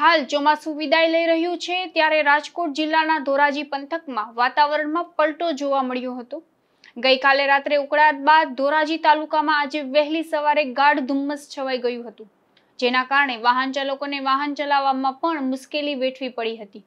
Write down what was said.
હાલ ચોમાસું વિદાય લઈ રહ્યું છે ત્યારે રાજકોટ જિલ્લાના ધોરાજી પંથકમાં વાતાવરણમાં પલટો જોવા મળ્યો હતો ગઈકાલે રાત્રે ઉકળાટ બાદ ધોરાજી તાલુકામાં આજે વહેલી સવારે ગાઢ ધુમ્મસ છવાઈ ગયું હતું જેના કારણે વાહન ચાલકોને વાહન ચલાવવામાં પણ મુશ્કેલી વેઠવી પડી હતી